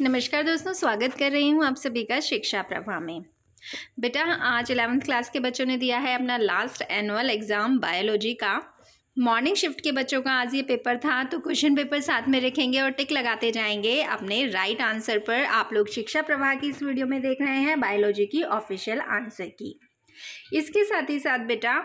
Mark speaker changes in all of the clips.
Speaker 1: नमस्कार दोस्तों स्वागत कर रही हूँ आप सभी का शिक्षा प्रभा में बेटा आज इलेवंथ क्लास के बच्चों ने दिया है अपना लास्ट एनुअल एग्ज़ाम बायोलॉजी का मॉर्निंग शिफ्ट के बच्चों का आज ये पेपर था तो क्वेश्चन पेपर साथ में रखेंगे और टिक लगाते जाएंगे अपने राइट आंसर पर आप लोग शिक्षा प्रवाह की इस वीडियो में देख रहे हैं बायोलॉजी की ऑफिशियल आंसर की इसके साथ ही साथ बेटा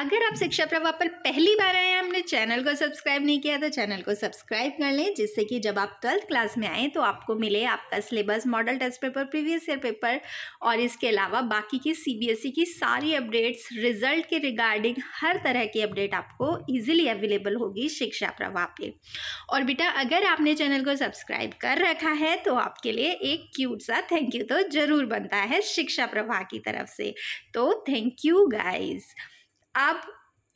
Speaker 1: अगर आप शिक्षा प्रभाव पर पहली बार आए हमने चैनल को सब्सक्राइब नहीं किया तो चैनल को सब्सक्राइब कर लें जिससे कि जब आप ट्वेल्थ क्लास में आएँ तो आपको मिले आपका syllabus model test paper previous year paper और इसके अलावा बाकी की ई e की सारी अपडेट्स रिजल्ट के रिगार्डिंग हर तरह की अपडेट आपको ईजिली अवेलेबल होगी शिक्षा प्रभाव पर और बेटा अगर आपने चैनल को सब्सक्राइब कर रखा है तो आपके लिए एक क्यूट सा थैंक यू तो ज़रूर बनता है शिक्षा प्रभाव की तरफ से तो थैंक यू गाइज़ आप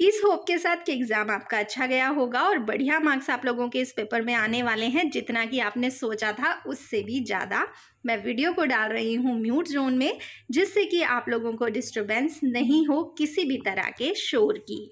Speaker 1: इस होप के साथ कि एग्ज़ाम आपका अच्छा गया होगा और बढ़िया मार्क्स आप लोगों के इस पेपर में आने वाले हैं जितना कि आपने सोचा था उससे भी ज़्यादा मैं वीडियो को डाल रही हूँ म्यूट जोन में जिससे कि आप लोगों को डिस्टर्बेंस नहीं हो किसी भी तरह के शोर की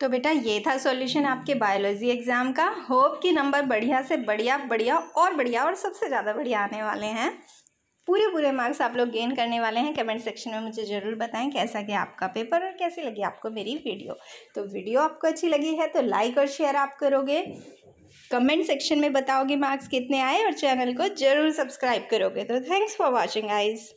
Speaker 1: तो बेटा ये था सॉल्यूशन आपके बायोलॉजी एग्ज़ाम का होप कि नंबर बढ़िया से बढ़िया बढ़िया और बढ़िया और सबसे ज़्यादा बढ़िया आने वाले हैं पूरे पूरे मार्क्स आप लोग गेन करने वाले हैं कमेंट सेक्शन में मुझे ज़रूर बताएं कैसा गया आपका पेपर और कैसी लगी आपको मेरी वीडियो तो वीडियो आपको अच्छी लगी है तो लाइक और शेयर आप करोगे कमेंट सेक्शन में बताओगे मार्क्स कितने आए और चैनल को ज़रूर सब्सक्राइब करोगे तो थैंक्स फॉर वॉचिंग आइज़